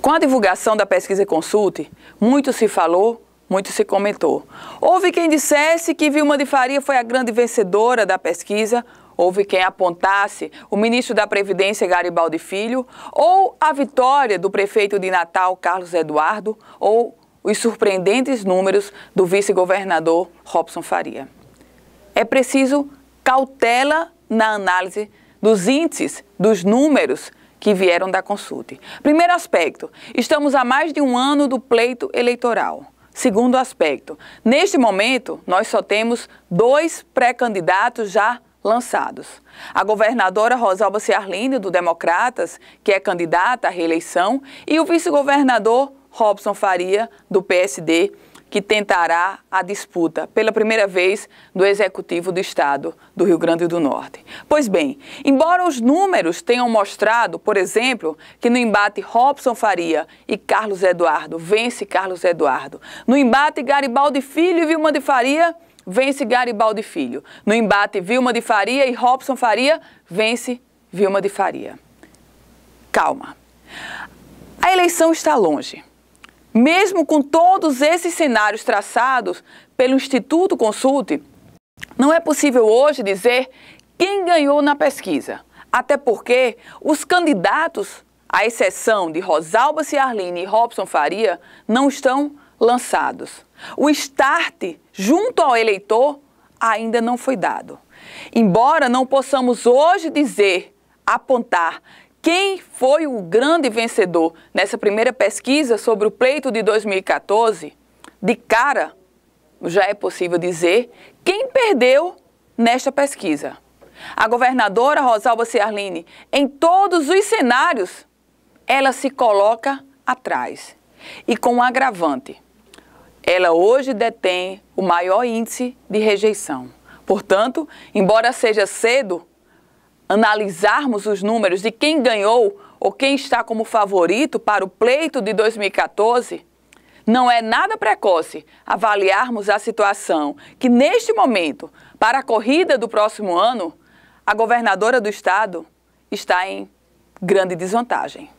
Com a divulgação da pesquisa e consulte, muito se falou, muito se comentou. Houve quem dissesse que Vilma de Faria foi a grande vencedora da pesquisa, houve quem apontasse o ministro da Previdência Garibaldi Filho, ou a vitória do prefeito de Natal Carlos Eduardo, ou os surpreendentes números do vice-governador Robson Faria. É preciso cautela na análise dos índices, dos números que vieram da consulta. Primeiro aspecto, estamos há mais de um ano do pleito eleitoral. Segundo aspecto, neste momento nós só temos dois pré-candidatos já lançados. A governadora Rosalba Ciarlini do Democratas, que é candidata à reeleição, e o vice-governador Robson Faria, do PSD, que tentará a disputa pela primeira vez do Executivo do Estado do Rio Grande do Norte. Pois bem, embora os números tenham mostrado, por exemplo, que no embate Robson Faria e Carlos Eduardo vence Carlos Eduardo, no embate Garibaldi Filho e Vilma de Faria vence Garibaldi Filho, no embate Vilma de Faria e Robson Faria vence Vilma de Faria. Calma. A eleição está longe. Mesmo com todos esses cenários traçados pelo Instituto Consulte, não é possível hoje dizer quem ganhou na pesquisa. Até porque os candidatos, à exceção de Rosalba Ciarline e Robson Faria, não estão lançados. O start junto ao eleitor ainda não foi dado. Embora não possamos hoje dizer, apontar quem foi o grande vencedor nessa primeira pesquisa sobre o pleito de 2014? De cara, já é possível dizer quem perdeu nesta pesquisa. A governadora Rosalba Ciarline, em todos os cenários, ela se coloca atrás. E com um agravante. Ela hoje detém o maior índice de rejeição. Portanto, embora seja cedo, analisarmos os números de quem ganhou ou quem está como favorito para o pleito de 2014, não é nada precoce avaliarmos a situação que, neste momento, para a corrida do próximo ano, a governadora do estado está em grande desvantagem.